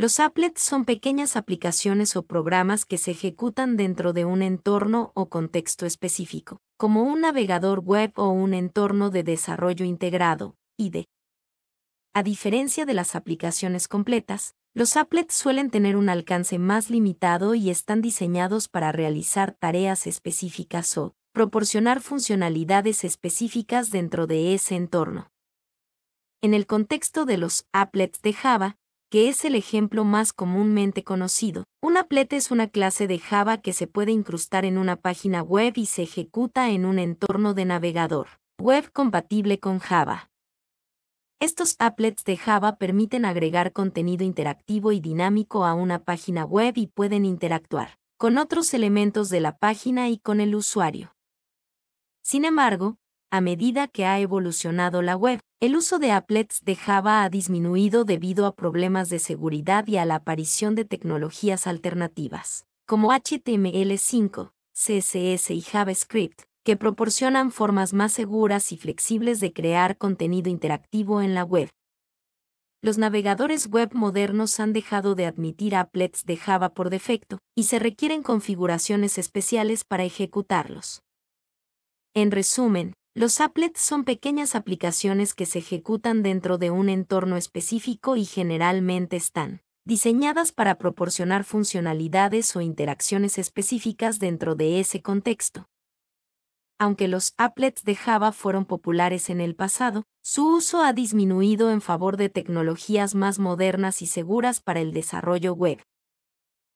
Los applets son pequeñas aplicaciones o programas que se ejecutan dentro de un entorno o contexto específico, como un navegador web o un entorno de desarrollo integrado, IDE. A diferencia de las aplicaciones completas, los applets suelen tener un alcance más limitado y están diseñados para realizar tareas específicas o proporcionar funcionalidades específicas dentro de ese entorno. En el contexto de los applets de Java, que es el ejemplo más comúnmente conocido. Un applet es una clase de Java que se puede incrustar en una página web y se ejecuta en un entorno de navegador web compatible con Java. Estos applets de Java permiten agregar contenido interactivo y dinámico a una página web y pueden interactuar con otros elementos de la página y con el usuario. Sin embargo, a medida que ha evolucionado la web, el uso de applets de Java ha disminuido debido a problemas de seguridad y a la aparición de tecnologías alternativas, como HTML5, CSS y JavaScript, que proporcionan formas más seguras y flexibles de crear contenido interactivo en la web. Los navegadores web modernos han dejado de admitir applets de Java por defecto, y se requieren configuraciones especiales para ejecutarlos. En resumen, los applets son pequeñas aplicaciones que se ejecutan dentro de un entorno específico y generalmente están diseñadas para proporcionar funcionalidades o interacciones específicas dentro de ese contexto. Aunque los applets de Java fueron populares en el pasado, su uso ha disminuido en favor de tecnologías más modernas y seguras para el desarrollo web.